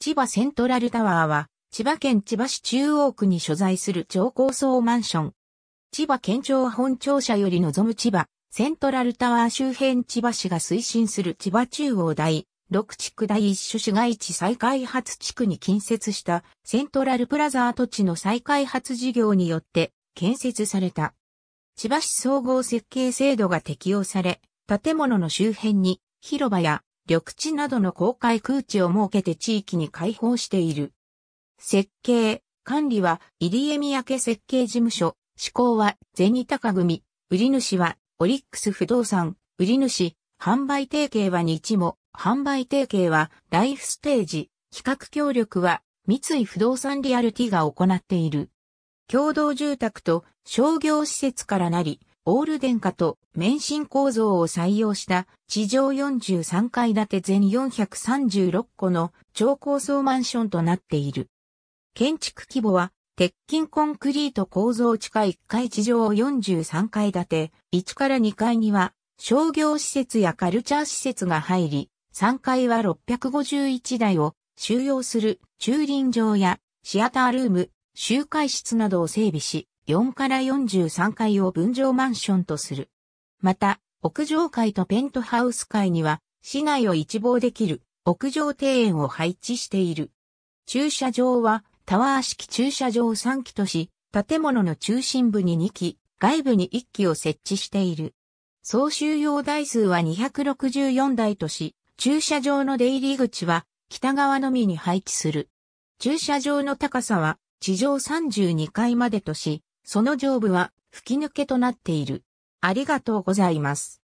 千葉セントラルタワーは、千葉県千葉市中央区に所在する超高層マンション。千葉県庁本庁舎より望む千葉、セントラルタワー周辺千葉市が推進する千葉中央第6地区第一種市街地再開発地区に近接したセントラルプラザ跡地の再開発事業によって建設された。千葉市総合設計制度が適用され、建物の周辺に広場や緑地などの公開空地を設けて地域に開放している。設計、管理は入江三宅設計事務所、施工は銭高組、売主はオリックス不動産、売主、販売提携は日も、販売提携はライフステージ、企画協力は三井不動産リアルティが行っている。共同住宅と商業施設からなり、オール電化と免震構造を採用した地上43階建て全436個の超高層マンションとなっている。建築規模は鉄筋コンクリート構造地下1階地上43階建て、1から2階には商業施設やカルチャー施設が入り、3階は651台を収容する駐輪場やシアタールーム、集会室などを整備し、4から43階を分譲マンションとする。また、屋上階とペントハウス階には、市内を一望できる屋上庭園を配置している。駐車場は、タワー式駐車場3基とし、建物の中心部に2基、外部に1基を設置している。総収容台数は264台とし、駐車場の出入り口は北側のみに配置する。駐車場の高さは地上32階までとし、その上部は吹き抜けとなっている。ありがとうございます。